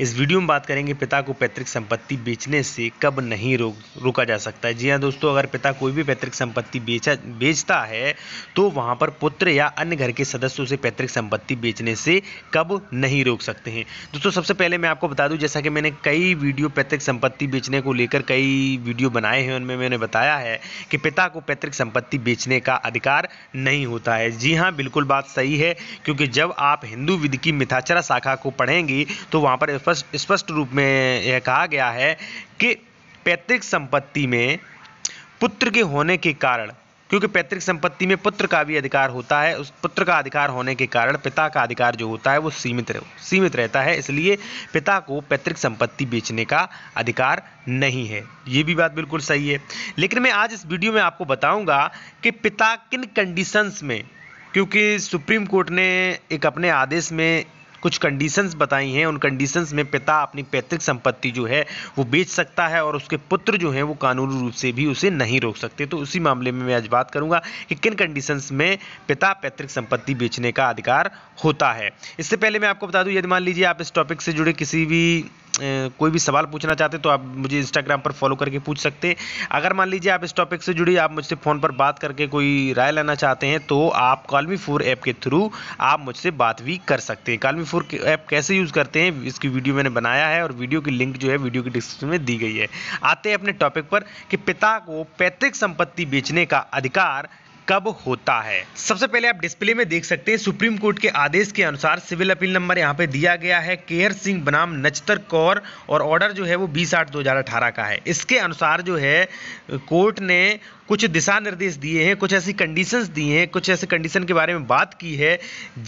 इस वीडियो में बात करेंगे पिता को पैतृक संपत्ति बेचने से कब नहीं रोक रोका जा सकता है जी हाँ दोस्तों अगर पिता कोई भी पैतृक संपत्ति बेचा बेचता है तो वहाँ पर पुत्र या अन्य घर के सदस्यों से पैतृक संपत्ति बेचने से कब नहीं रोक सकते हैं दोस्तों सबसे पहले मैं आपको बता दूँ जैसा कि मैंने कई वीडियो पैतृक संपत्ति बेचने को लेकर कई वीडियो बनाए हैं उनमें मैंने बताया है कि पिता को पैतृक संपत्ति बेचने का अधिकार नहीं होता है जी हाँ बिल्कुल बात सही है क्योंकि जब आप हिंदू विधि की मिथाचरा शाखा को पढ़ेंगे तो वहाँ पर स्पष्ट रूप में यह कहा गया है कि पैतृक संपत्ति में पुत्र के होने के कारण क्योंकि पैतृक संपत्ति में पुत्र का भी अधिकार होता है उस पुत्र का अधिकार होने के कारण पिता का अधिकार जो होता है वो सीमित रह, सीमित रहता है इसलिए पिता को पैतृक संपत्ति बेचने का अधिकार नहीं है ये भी बात बिल्कुल सही है लेकिन मैं आज इस वीडियो में आपको बताऊंगा कि पिता किन कंडीशंस में क्योंकि सुप्रीम कोर्ट ने एक अपने आदेश में कुछ कंडीशंस बताई हैं उन कंडीशंस में पिता अपनी पैतृक संपत्ति जो है वो बेच सकता है और उसके पुत्र जो हैं वो कानूनी रूप से भी उसे नहीं रोक सकते तो उसी मामले में मैं आज बात करूंगा कि किन कंडीशंस में पिता पैतृक संपत्ति बेचने का अधिकार होता है इससे पहले मैं आपको बता दूं यदि मान लीजिए आप इस टॉपिक से जुड़े किसी भी कोई भी सवाल पूछना चाहते तो आप मुझे इंस्टाग्राम पर फॉलो करके पूछ सकते अगर मान लीजिए आप इस टॉपिक से जुड़ी आप मुझसे फ़ोन पर बात करके कोई राय लेना चाहते हैं तो आप कॉलमी फोर ऐप के थ्रू आप मुझसे बात भी कर सकते हैं कॉलमी फोर ऐप कैसे यूज़ करते हैं इसकी वीडियो मैंने बनाया है और वीडियो की लिंक जो है वीडियो की डिस्क्रिप्शन में दी गई है आते हैं अपने टॉपिक पर कि पिता को पैतृक संपत्ति बेचने का अधिकार कब होता है सबसे पहले आप डिस्प्ले में देख सकते हैं सुप्रीम कोर्ट के आदेश के अनुसार सिविल अपील नंबर यहाँ पे दिया गया है केयर सिंह बनाम नचतर कौर और ऑर्डर जो है वो बीस आठ दो हजार अठारह का है इसके अनुसार जो है कोर्ट ने कुछ दिशा निर्देश दिए हैं कुछ ऐसी कंडीशंस दी हैं कुछ ऐसे कंडीशन के बारे में बात की है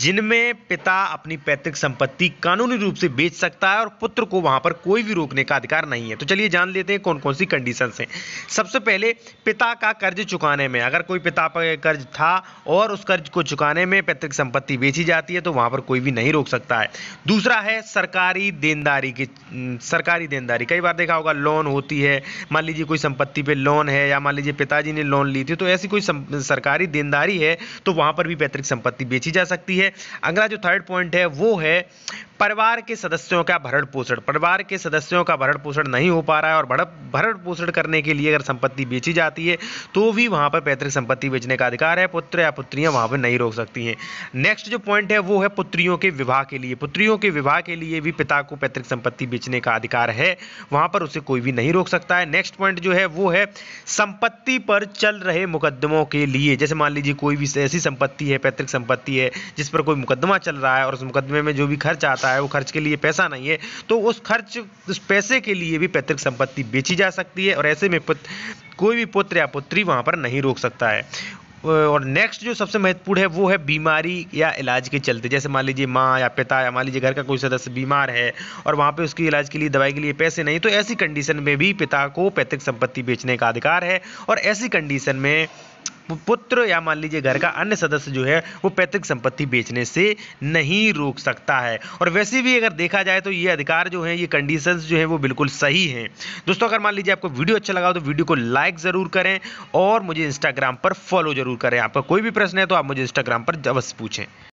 जिनमें पिता अपनी पैतृक संपत्ति कानूनी रूप से बेच सकता है और पुत्र को वहां पर कोई भी रोकने का अधिकार नहीं है तो चलिए जान लेते हैं कौन कौन सी कंडीशन हैं सबसे पहले पिता का कर्ज चुकाने में अगर कोई पिता पर कर्ज था और उस कर्ज को चुकाने में पैतृक संपत्ति बेची जाती है तो वहां पर कोई भी नहीं रोक सकता है दूसरा है सरकारी देनदारी की सरकारी देनदारी कई बार देखा होगा लोन होती है मान लीजिए कोई संपत्ति पे लोन है या मान लीजिए पिताजी ने लोन ली थी तो ऐसी कोई सरकारी देनदारी है तो वहां पर भी पैतृक संपत्ति बेची जा सकती है अगला जो थर्ड पॉइंट है वो है परिवार के सदस्यों का भरण पोषण परिवार के सदस्यों का भरण पोषण नहीं हो पा रहा है और भरण पोषण करने के लिए अगर संपत्ति बेची जाती है तो भी वहाँ पर पैतृक संपत्ति बेचने का अधिकार है पुत्र या पुत्रियाँ वहाँ पर नहीं रोक सकती हैं नेक्स्ट जो पॉइंट है वो है पुत्रियों के विवाह के लिए पुत्रियों के विवाह के लिए भी पिता को पैतृक संपत्ति बेचने का अधिकार है वहाँ पर उसे कोई भी नहीं रोक सकता है नेक्स्ट पॉइंट जो है वो है संपत्ति पर पर चल रहे मुकदमों के लिए जैसे मान लीजिए कोई भी ऐसी संपत्ति है पैतृक संपत्ति है जिस पर कोई मुकदमा चल रहा है और उस मुकदमे में जो भी खर्च आता है वो खर्च के लिए पैसा नहीं है तो उस खर्च उस पैसे के लिए भी पैतृक संपत्ति बेची जा सकती है और ऐसे में कोई भी पुत्र या पुत्री वहाँ पर नहीं रोक सकता है और नेक्स्ट जो सबसे महत्वपूर्ण है वो है बीमारी या इलाज के चलते जैसे मान लीजिए माँ या पिता या मान लीजिए घर का कोई सदस्य बीमार है और वहाँ पे उसके इलाज के लिए दवाई के लिए पैसे नहीं तो ऐसी कंडीशन में भी पिता को पैतृक संपत्ति बेचने का अधिकार है और ऐसी कंडीशन में पुत्र या मान लीजिए घर का अन्य सदस्य जो है वो पैतृक संपत्ति बेचने से नहीं रोक सकता है और वैसे भी अगर देखा जाए तो ये अधिकार जो है ये कंडीशन जो है वो बिल्कुल सही हैं दोस्तों अगर मान लीजिए आपको वीडियो अच्छा लगा हो तो वीडियो को लाइक ज़रूर करें और मुझे इंस्टाग्राम पर फॉलो जरूर करें आपका कोई भी प्रश्न है तो आप मुझे इंस्टाग्राम पर अवश्य पूछें